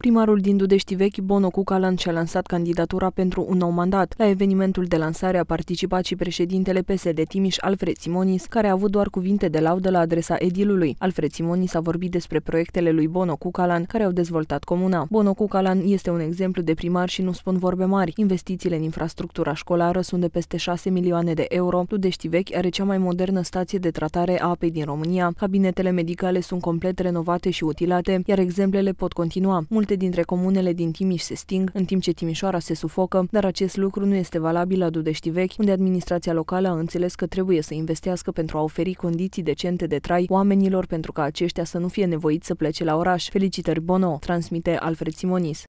Primarul din Dudești Vechi, Bono Cucalan, și-a lansat candidatura pentru un nou mandat. La evenimentul de lansare a participat și președintele PSD Timiș, Alfred Simonis, care a avut doar cuvinte de laudă la adresa edilului. Alfred Simonis a vorbit despre proiectele lui Bono Cucalan, care au dezvoltat comuna. Bono Cucalan este un exemplu de primar și nu spun vorbe mari. Investițiile în infrastructura școlară sunt de peste 6 milioane de euro. Dudești Vechi are cea mai modernă stație de tratare a apei din România. Cabinetele medicale sunt complet renovate și utilate, iar exemplele pot continua. Multe Multe dintre comunele din Timiș se sting, în timp ce Timișoara se sufocă, dar acest lucru nu este valabil la Dudești Vechi, unde administrația locală a înțeles că trebuie să investească pentru a oferi condiții decente de trai oamenilor pentru ca aceștia să nu fie nevoiți să plece la oraș. Felicitări Bono, transmite Alfred Simonis.